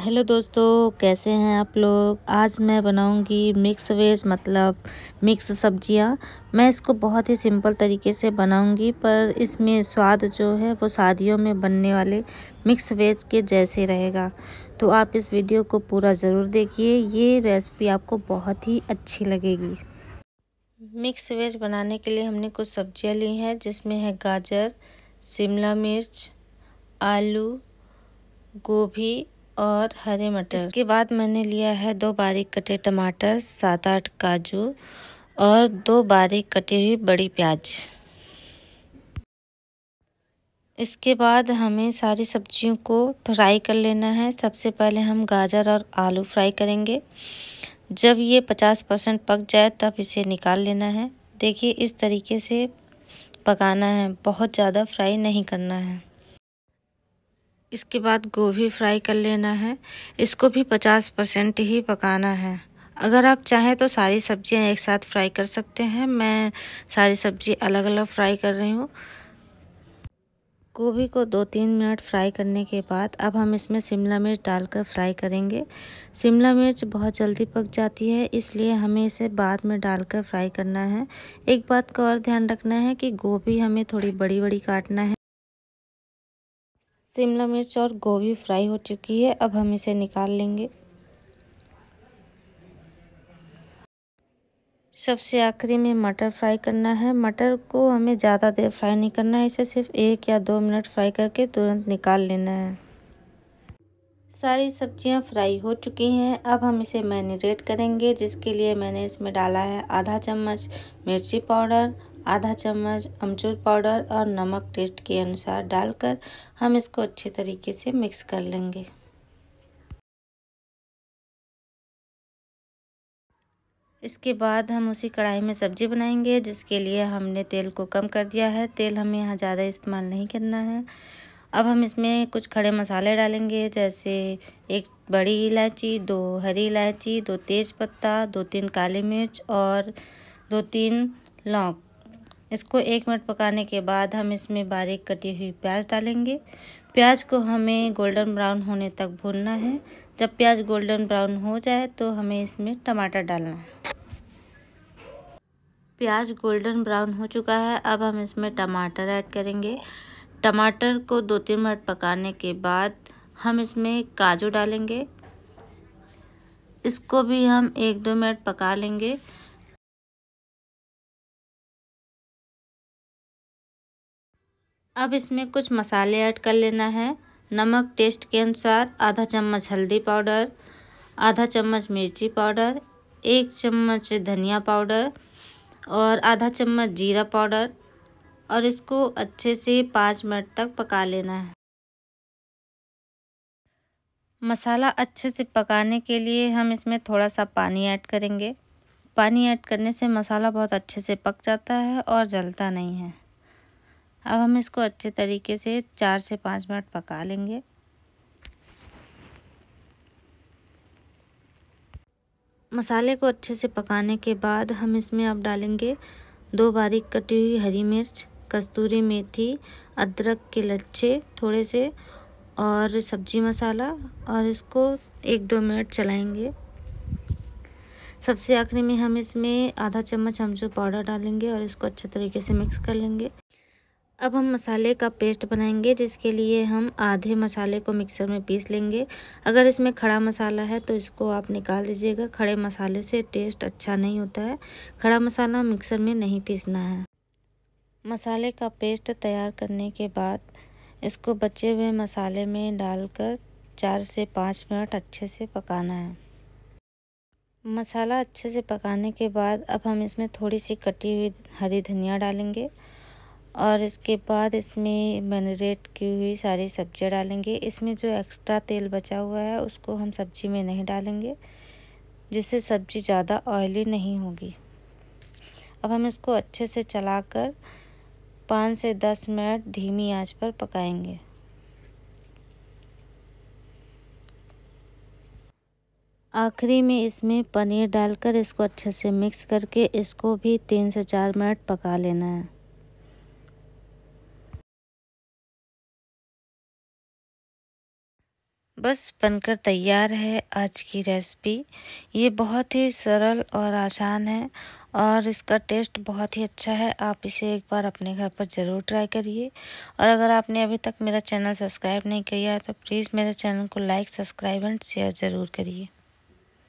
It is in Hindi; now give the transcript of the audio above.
हेलो दोस्तों कैसे हैं आप लोग आज मैं बनाऊंगी मिक्स वेज मतलब मिक्स सब्जियां मैं इसको बहुत ही सिंपल तरीके से बनाऊंगी पर इसमें स्वाद जो है वो शादियों में बनने वाले मिक्स वेज के जैसे रहेगा तो आप इस वीडियो को पूरा ज़रूर देखिए ये रेसिपी आपको बहुत ही अच्छी लगेगी मिक्स वेज बनाने के लिए हमने कुछ सब्जियाँ ली हैं जिसमें है गाजर शिमला मिर्च आलू गोभी और हरे मटर इसके बाद मैंने लिया है दो बारीक कटे टमाटर सात आठ काजू और दो बारीक कटी हुई बड़ी प्याज इसके बाद हमें सारी सब्जियों को फ्राई कर लेना है सबसे पहले हम गाजर और आलू फ्राई करेंगे जब ये पचास परसेंट पक जाए तब इसे निकाल लेना है देखिए इस तरीके से पकाना है बहुत ज़्यादा फ्राई नहीं करना है इसके बाद गोभी फ्राई कर लेना है इसको भी पचास परसेंट ही पकाना है अगर आप चाहें तो सारी सब्जियां एक साथ फ्राई कर सकते हैं मैं सारी सब्जी अलग अलग फ्राई कर रही हूँ गोभी को दो तीन मिनट फ्राई करने के बाद अब हम इसमें शिमला मिर्च डालकर फ्राई करेंगे शिमला मिर्च बहुत जल्दी पक जाती है इसलिए हमें इसे बाद में डालकर फ्राई करना है एक बात का और ध्यान रखना है कि गोभी हमें थोड़ी बड़ी बड़ी काटना है शिमला मिर्च और गोभी फ्राई हो चुकी है अब हम इसे निकाल लेंगे सबसे आखिरी में मटर फ्राई करना है मटर को हमें ज़्यादा देर फ्राई नहीं करना है इसे सिर्फ एक या दो मिनट फ्राई करके तुरंत निकाल लेना है सारी सब्जियां फ्राई हो चुकी हैं अब हम इसे मैरिनेट करेंगे जिसके लिए मैंने इसमें डाला है आधा चम्मच मिर्ची पाउडर आधा चम्मच अमचूर पाउडर और नमक टेस्ट के अनुसार डालकर हम इसको अच्छे तरीके से मिक्स कर लेंगे इसके बाद हम उसी कढ़ाई में सब्ज़ी बनाएंगे जिसके लिए हमने तेल को कम कर दिया है तेल हमें यहाँ ज़्यादा इस्तेमाल नहीं करना है अब हम इसमें कुछ खड़े मसाले डालेंगे जैसे एक बड़ी इलायची दो हरी इलायची दो तेज़पत्ता दो तीन काली मिर्च और दो तीन लौंग इसको एक मिनट पकाने के बाद हम इसमें बारीक कटी हुई प्याज डालेंगे प्याज को हमें गोल्डन ब्राउन होने तक भूनना है जब प्याज गोल्डन ब्राउन हो जाए तो हमें इसमें टमाटर डालना है प्याज गोल्डन ब्राउन हो चुका है अब हम इसमें टमाटर ऐड करेंगे टमाटर को दो तीन मिनट पकाने के बाद हम इसमें काजू डालेंगे इसको भी हम एक दो मिनट पका लेंगे अब इसमें कुछ मसाले ऐड कर लेना है नमक टेस्ट के अनुसार आधा चम्मच हल्दी पाउडर आधा चम्मच मिर्ची पाउडर एक चम्मच धनिया पाउडर और आधा चम्मच जीरा पाउडर और इसको अच्छे से पाँच मिनट तक पका लेना है मसाला अच्छे से पकाने के लिए हम इसमें थोड़ा सा पानी ऐड करेंगे पानी ऐड करने से मसाला बहुत अच्छे से पक जाता है और जलता नहीं है अब हम इसको अच्छे तरीके से चार से पाँच मिनट पका लेंगे मसाले को अच्छे से पकाने के बाद हम इसमें अब डालेंगे दो बारीक कटी हुई हरी मिर्च कस्तूरी मेथी अदरक के लच्छे थोड़े से और सब्जी मसाला और इसको एक दो मिनट चलाएंगे सबसे आखिरी में हम इसमें आधा चम्मच अमचूर पाउडर डालेंगे और इसको अच्छे तरीके से मिक्स कर लेंगे अब हम मसाले का पेस्ट बनाएंगे जिसके लिए हम आधे मसाले को मिक्सर में पीस लेंगे अगर इसमें खड़ा मसाला है तो इसको आप निकाल दीजिएगा खड़े मसाले से टेस्ट अच्छा नहीं होता है खड़ा मसाला मिक्सर में नहीं पीसना है मसाले का पेस्ट तैयार करने के बाद इसको बचे हुए मसाले में डालकर चार से पाँच मिनट अच्छे से पकाना है मसाला अच्छे से पकाने के बाद अब हम इसमें थोड़ी सी कटी हुई हरी धनिया डालेंगे और इसके बाद इसमें मैनरेट की हुई सारी सब्ज़ियाँ डालेंगे इसमें जो एक्स्ट्रा तेल बचा हुआ है उसको हम सब्जी में नहीं डालेंगे जिससे सब्जी ज़्यादा ऑयली नहीं होगी अब हम इसको अच्छे से चलाकर पाँच से दस मिनट धीमी आंच पर पकाएंगे आखिरी में इसमें पनीर डालकर इसको अच्छे से मिक्स करके इसको भी तीन से चार मिनट पका लेना है बस बनकर तैयार है आज की रेसिपी ये बहुत ही सरल और आसान है और इसका टेस्ट बहुत ही अच्छा है आप इसे एक बार अपने घर पर ज़रूर ट्राई करिए और अगर आपने अभी तक मेरा चैनल सब्सक्राइब नहीं किया है तो प्लीज़ मेरे चैनल को लाइक सब्सक्राइब एंड शेयर ज़रूर करिए